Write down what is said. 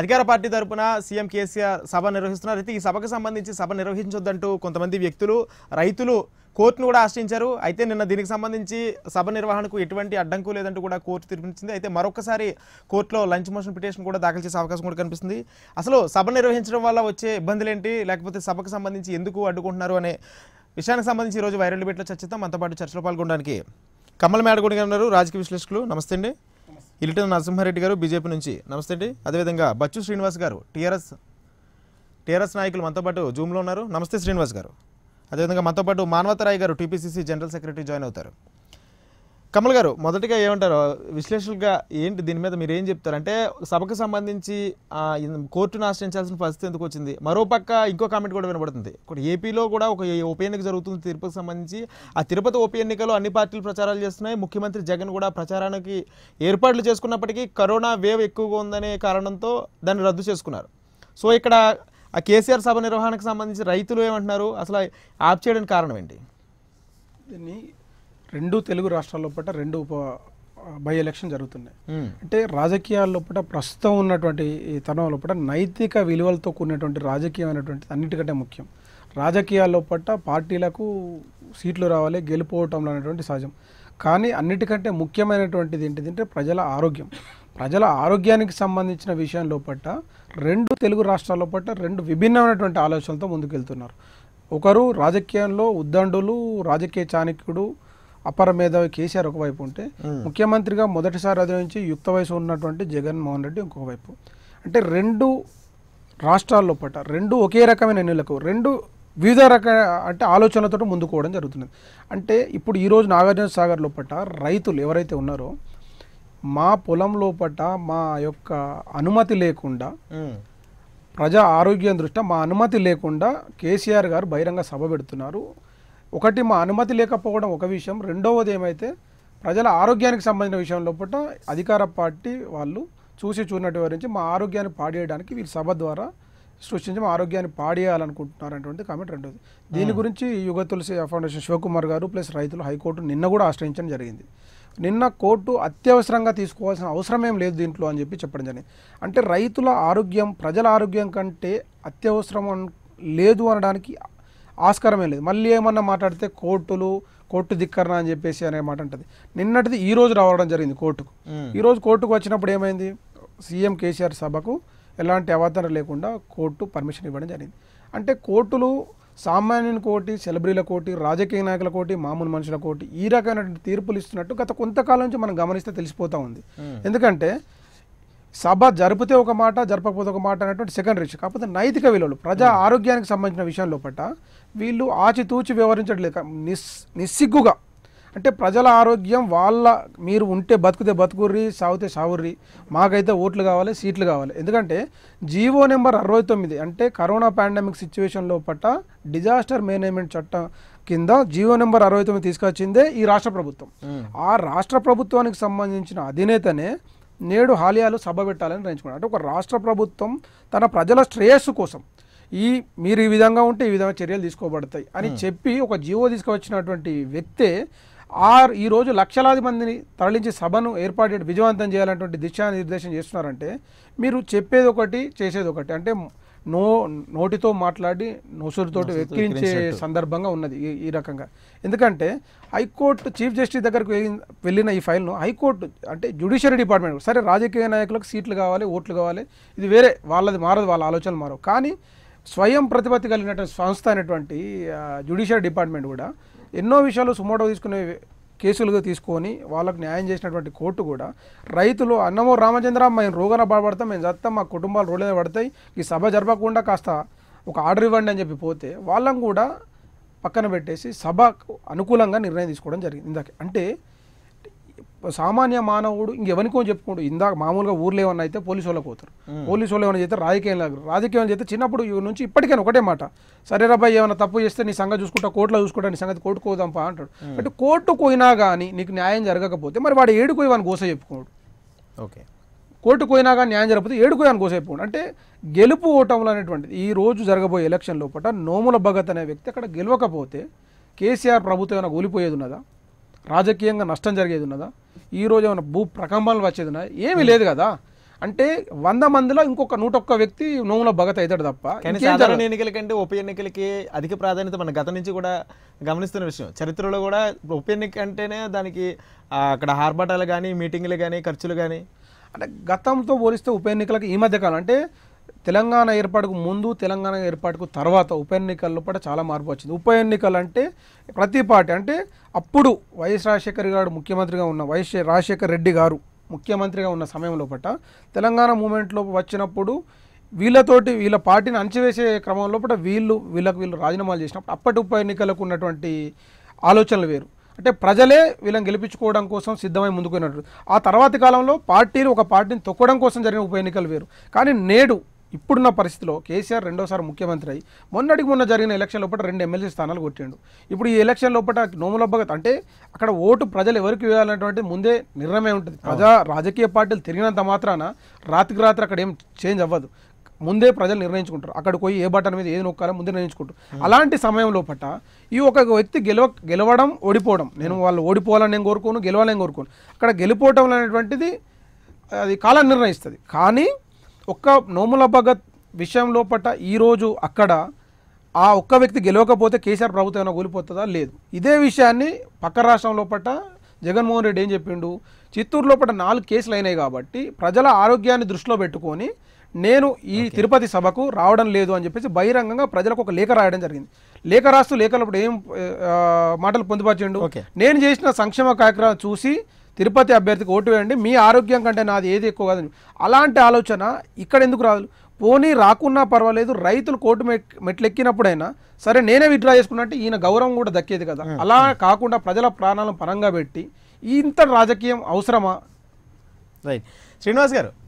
అధికార పార్టీ తరఫున సీఎం కేసీఆర్ సభ నిర్వహిస్తున్నారు అయితే ఈ సభకు సంబంధించి సభ నిర్వహించొద్దంటూ కొంతమంది వ్యక్తులు రైతులు కోర్టును కూడా ఆశ్రయించారు అయితే నిన్న దీనికి సంబంధించి సభ నిర్వహణకు ఎటువంటి అడ్డంకు లేదంటూ కూడా కోర్టు తీర్పునిచ్చింది అయితే మరొకసారి కోర్టులో లంచ్ మోషన్ పిటిషన్ కూడా దాఖలు చేసే అవకాశం కూడా కనిపిస్తుంది అసలు సభ నిర్వహించడం వల్ల వచ్చే ఇబ్బందులు ఏంటి లేకపోతే సభకు సంబంధించి ఎందుకు అడ్డుకుంటున్నారు అనే విషయానికి సంబంధించి ఈరోజు వైరల్ డిబేట్లో చర్చిద్దాం మనతో పాటు చర్చలో పాల్గొనడానికి కమల్ మేడగొడి గారు ఉన్నారు రాజకీయ విశ్లేషకులు నమస్తే అండి ఇలిటల నరసింహారెడ్డి గారు బీజేపీ నుంచి నమస్తే అండి అదేవిధంగా బచ్చు శ్రీనివాస్ గారు టీఆర్ఎస్ టీఆర్ఎస్ నాయకులు మనతో పాటు జూమ్లో ఉన్నారు నమస్తే శ్రీనివాస్ గారు అదేవిధంగా మనతో పాటు మానవతరాయ్ గారు టీపీసీసీ జనరల్ సెక్రటరీ జాయిన్ అవుతారు కమల్ గారు మొదటిగా ఏమంటారు విశ్లేషకులుగా ఏంటి దీని మీద మీరు ఏం చెప్తారు అంటే సభకు సంబంధించి కోర్టును ఆశ్రయించాల్సిన పరిస్థితి ఎందుకు వచ్చింది మరోపక్క ఇంకో కామెంట్ కూడా వినబడుతుంది ఇక్కడ ఏపీలో కూడా ఒక ఉప ఎన్నిక జరుగుతుంది తిరుపతికి సంబంధించి ఆ తిరుపతి ఉప ఎన్నికలో అన్ని పార్టీలు ప్రచారాలు చేస్తున్నాయి ముఖ్యమంత్రి జగన్ కూడా ప్రచారానికి ఏర్పాట్లు చేసుకున్నప్పటికీ కరోనా వేవ్ ఎక్కువగా ఉందనే కారణంతో దాన్ని రద్దు చేసుకున్నారు సో ఇక్కడ ఆ కేసీఆర్ సభ నిర్వహణకు సంబంధించి రైతులు ఏమంటున్నారు అసలు ఆప్ చేయడానికి కారణం ఏంటి దీన్ని రెండు తెలుగు రాష్ట్రాల లోపల రెండు ఉప బై ఎలక్షన్ జరుగుతున్నాయి అంటే రాజకీయాల లోపల ప్రస్తుతం ఉన్నటువంటి తరం లోపల నైతిక విలువలతో కూడినటువంటి రాజకీయం అనేటువంటిది అన్నిటికంటే ముఖ్యం రాజకీయాల లోపల పార్టీలకు సీట్లు రావాలి గెలుపోవటంలో అనేటువంటి సహజం కానీ అన్నిటికంటే ముఖ్యమైనటువంటిది ఏంటిదంటే ప్రజల ఆరోగ్యం ప్రజల ఆరోగ్యానికి సంబంధించిన విషయం లోపల రెండు తెలుగు రాష్ట్రాల లోపల రెండు విభిన్నమైనటువంటి ఆలోచనలతో ముందుకెళ్తున్నారు ఒకరు రాజకీయంలో ఉద్దండులు రాజకీయ చాణక్యుడు అపర మేధావి కేసీఆర్ ఒకవైపు ఉంటే ముఖ్యమంత్రిగా మొదటిసారి అధిరోహించి యుక్త వయసు ఉన్నటువంటి జగన్మోహన్ రెడ్డి ఇంకొక వైపు అంటే రెండు రాష్ట్రాల్లో పట రెండు ఒకే రకమైన ఎన్నికలకు రెండు వివిధ రక అంటే ఆలోచనలతో ముందుకోవడం జరుగుతున్నది అంటే ఇప్పుడు ఈరోజు నాగార్జున సాగర్ రైతులు ఎవరైతే ఉన్నారో మా పొలం లోపట మా యొక్క అనుమతి లేకుండా ప్రజా ఆరోగ్యం దృష్ట్యా మా అనుమతి లేకుండా కేసీఆర్ గారు బహిరంగ సభ పెడుతున్నారు ఒకటి మా అనుమతి లేకపోవడం ఒక విషయం రెండవది ఏమైతే ప్రజల ఆరోగ్యానికి సంబంధించిన విషయం లోపల అధికార పార్టీ వాళ్ళు చూసి చూడనట్టు వివరించి మా ఆరోగ్యాన్ని పాడేయడానికి వీళ్ళు సభ ద్వారా సృష్టించి మా ఆరోగ్యాన్ని పాడేయాలనుకుంటున్నారనేటువంటి కామెంట్ రెండోది దీని గురించి యుగ తులసి ఫౌండేషన్ శివకుమార్ గారు ప్లస్ రైతులు హైకోర్టు నిన్న కూడా ఆశ్రయించడం జరిగింది నిన్న కోర్టు అత్యవసరంగా తీసుకోవాల్సిన అవసరం ఏం లేదు దీంట్లో అని చెప్పి చెప్పడం జరిగింది అంటే రైతుల ఆరోగ్యం ప్రజల ఆరోగ్యం కంటే అత్యవసరం లేదు అనడానికి ఆస్కారమే లేదు మళ్ళీ ఏమన్నా మాట్లాడితే కోర్టులు కోర్టు ధిక్కరణ అని చెప్పేసి అనే మాట ఉంటుంది నిన్నటిది ఈ రోజు రావడం జరిగింది కోర్టుకు ఈ రోజు కోర్టుకు వచ్చినప్పుడు ఏమైంది సీఎం కేసీఆర్ సభకు ఎలాంటి అవాతన లేకుండా కోర్టు పర్మిషన్ ఇవ్వడం జరిగింది అంటే కోర్టులు సామాన్యుని కోటి సెలబ్రిటీల కోటి రాజకీయ నాయకుల కోటి మామూలు మనుషుల కోటి ఈ రకమైనటువంటి తీర్పులు ఇస్తున్నట్టు గత కొంతకాలం నుంచి మనం గమనిస్తే తెలిసిపోతూ ఉంది ఎందుకంటే సభ జరిపితే ఒక మాట జరపకపోతే ఒక మాట అనేటువంటి సెకండరీ ఇష్యూ కాకపోతే నైతిక విలువలు ప్రజా hmm. ఆరోగ్యానికి సంబంధించిన విషయంలో పట్ల వీళ్ళు ఆచితూచి లేక నిస్ నిస్సిగ్గుగా అంటే ప్రజల ఆరోగ్యం వాళ్ళ మీరు ఉంటే బతికితే బతుకుర్రి సాగుతే సావుర్రి మాకైతే ఓట్లు కావాలి సీట్లు కావాలి ఎందుకంటే జీవో నెంబర్ అరవై తొమ్మిది అంటే కరోనా పాండమిక్ సిచ్యువేషన్లో పట్ట డిజాస్టర్ మేనేజ్మెంట్ చట్టం కింద జీవో నెంబర్ అరవై తొమ్మిది తీసుకొచ్చిందే ఈ రాష్ట్ర ప్రభుత్వం hmm. ఆ రాష్ట్ర ప్రభుత్వానికి సంబంధించిన అధినేతనే నేడు హాలియాలు సభ పెట్టాలని నిర్ణయించుకున్నారు అంటే ఒక రాష్ట్ర ప్రభుత్వం తన ప్రజల శ్రేయస్సు కోసం ఈ మీరు ఈ విధంగా ఉంటే ఈ విధంగా చర్యలు తీసుకోబడతాయి అని చెప్పి ఒక జీవో తీసుకువచ్చినటువంటి వ్యక్తే ఆ ఈరోజు లక్షలాది మందిని తరలించి సభను ఏర్పాటు విజయవంతం చేయాలన్నటువంటి దిశానిర్దేశం చేస్తున్నారంటే మీరు చెప్పేది ఒకటి చేసేది ఒకటి అంటే నో నోటితో మాట్లాడి నోసురుతో వెక్కిరించే సందర్భంగా ఉన్నది ఈ రకంగా ఎందుకంటే హైకోర్టు చీఫ్ జస్టిస్ దగ్గరకు వెళ్ళిన ఈ ఫైల్ను హైకోర్టు అంటే జ్యుడిషియరీ డిపార్ట్మెంట్ సరే రాజకీయ నాయకులకు సీట్లు కావాలి ఓట్లు కావాలి ఇది వేరే వాళ్ళది మారదు వాళ్ళ ఆలోచనలు మారవు కానీ స్వయం ప్రతిపత్తి కలిగినటువంటి సంస్థ అనేటువంటి జ్యుడిషియరీ డిపార్ట్మెంట్ కూడా ఎన్నో విషయాలు సుమోటో తీసుకునే కేసులుగా తీసుకొని వాళ్ళకు న్యాయం చేసినటువంటి కోర్టు కూడా రైతులు అన్నమో రామచంద్ర మేము రోగన బాధపడతాం మేము చేస్తాం మా కుటుంబాలు రోడ్లే పడతాయి ఈ సభ జరపకుండా కాస్త ఒక ఆర్డర్ ఇవ్వండి అని చెప్పి పోతే వాళ్ళం కూడా పక్కన పెట్టేసి సభకు అనుకూలంగా నిర్ణయం తీసుకోవడం జరిగింది ఇందాక అంటే సామాన్య మానవుడు ఇంకెవనికో చెప్పుకోడు ఇందాక మామూలుగా ఊర్లో ఏమన్నా అయితే పోలీసు వాళ్ళకి పోతారు పోలీసు వాళ్ళు ఏమైనా చేస్తే రాజకీయం రాజకీయాలు చేస్తే చిన్నప్పుడు నుంచి ఇప్పటికైనా ఒకటే మాట సరే రబ్బాయి ఏమైనా తప్పు చేస్తే నీ సంగతి చూసుకుంటా కోర్టులో చూసుకుంటా నీ సంగతి కోర్టు కోదాంపా అంటాడు అంటే కోర్టు కోయినా కానీ నీకు న్యాయం జరగకపోతే మరి వాడు ఏడుకోయి వాని గోస చెప్పుకోడు ఓకే కోర్టు కోయినా కానీ న్యాయం జరగకపోతే గోస చెప్పుకోడు అంటే గెలుపు ఓటములు అనేటువంటిది ఈ రోజు జరగబోయే ఎలక్షన్ లోపల నోముల భగత్ అనే వ్యక్తి అక్కడ గెలవకపోతే కేసీఆర్ ప్రభుత్వం ఏమైనా ఓలిపోయేది ఉన్నదా రాజకీయంగా నష్టం జరిగేది ఉన్నదా ఈరోజు ఏమైనా భూ ప్రకంభాలు వచ్చేది ఉన్నదా ఏమీ లేదు కదా అంటే వంద మందిలో ఇంకొక నూట ఒక్క వ్యక్తి నోములో భగత్ అవుతాడు తప్ప సాధారణ ఎన్నికల కంటే ఉప ఎన్నికలకి అధిక ప్రాధాన్యత మన గత నుంచి కూడా గమనిస్తున్న విషయం చరిత్రలో కూడా ఉప ఎన్నిక అంటేనే దానికి అక్కడ హార్బటాలు కానీ మీటింగ్లు కానీ ఖర్చులు కానీ అంటే గతంతో పోలిస్తే ఉప ఎన్నికలకు ఈ మధ్యకాలం అంటే తెలంగాణ ఏర్పాటుకు ముందు తెలంగాణ ఏర్పాటుకు తర్వాత ఉప ఎన్నికల్లో కూడా చాలా మార్పు వచ్చింది ఉప ఎన్నికలు అంటే ప్రతి పార్టీ అంటే అప్పుడు వైఎస్ రాజశేఖర్ గారు ముఖ్యమంత్రిగా ఉన్న వైఎస్ రాజశేఖర్ రెడ్డి గారు ముఖ్యమంత్రిగా ఉన్న సమయంలో పట్ట తెలంగాణ మూమెంట్లో వచ్చినప్పుడు వీళ్ళతోటి వీళ్ళ పార్టీని అంచివేసే క్రమంలో పట్ట వీళ్ళు వీళ్ళకు వీళ్ళు రాజీనామాలు చేసినప్పుడు అప్పటి ఉప ఎన్నికలకు ఉన్నటువంటి ఆలోచనలు వేరు అంటే ప్రజలే వీళ్ళని గెలిపించుకోవడం కోసం సిద్ధమై ముందుకున్నట్టు ఆ తర్వాతి కాలంలో పార్టీలు ఒక పార్టీని తొక్కడం కోసం జరిగిన ఉప ఎన్నికలు వేరు కానీ నేడు ఇప్పుడున్న పరిస్థితిలో కేసీఆర్ రెండోసారి ముఖ్యమంత్రి అయి మొన్నటికి మొన్న జరిగిన ఎలక్షన్ లోపల రెండు ఎమ్మెల్యే స్థానాలు కొట్టిండు ఇప్పుడు ఈ ఎలక్షన్ లోపల నోములబ్బగ అంటే అక్కడ ఓటు ప్రజలు ఎవరికి వేయాలనేటువంటి ముందే నిర్ణయమే ఉంటుంది ప్రజా రాజకీయ పార్టీలు తిరిగినంత మాత్రాన రాత్రికి రాత్రి అక్కడ ఏం చేంజ్ అవ్వదు ముందే ప్రజలు నిర్ణయించుకుంటారు అక్కడికి పోయి ఏ బటన్ మీద ఏది నొక్కాలో ముందే నిర్ణయించుకుంటారు అలాంటి సమయం లోపల ఈ ఒక వ్యక్తి గెలవ గెలవడం ఓడిపోవడం నేను వాళ్ళు ఓడిపోవాలని నేను కోరుకోను గెలవాలని కోరుకోను అక్కడ గెలిపోవడం అనేటువంటిది అది కాలం నిర్ణయిస్తుంది కానీ ఒక్క నోముల భగత్ విషయం లోపల ఈరోజు అక్కడ ఆ ఒక్క వ్యక్తి గెలవకపోతే కేసీఆర్ ప్రభుత్వం ఏమైనా కూలిపోతుందా లేదు ఇదే విషయాన్ని పక్క రాష్ట్రం లోపల జగన్మోహన్ రెడ్డి ఏం చెప్పిండు చిత్తూరు లోపల నాలుగు కేసులు అయినాయి కాబట్టి ప్రజల ఆరోగ్యాన్ని దృష్టిలో పెట్టుకొని నేను ఈ తిరుపతి సభకు రావడం లేదు అని చెప్పేసి బహిరంగంగా ప్రజలకు ఒక లేఖ రాయడం జరిగింది లేఖ రాస్తూ లేఖలప్పుడు ఏం మాటలు పొందుపరిచిండు నేను చేసిన సంక్షేమ కార్యక్రమాలు చూసి తిరుపతి అభ్యర్థికి ఓటు వేయండి మీ ఆరోగ్యం కంటే నాది ఏది ఎక్కువ కాదని అలాంటి ఆలోచన ఇక్కడ ఎందుకు రాదు పోనీ రాకున్నా పర్వాలేదు రైతులు కోర్టు మెట్లెక్కినప్పుడైనా సరే నేనే విత్డ్రా చేసుకున్నట్టు ఈయన గౌరవం కూడా దక్కేది కదా అలా కాకుండా ప్రజల ప్రాణాలను పరంగా పెట్టి ఇంత రాజకీయం అవసరమా రైట్ శ్రీనివాస్ గారు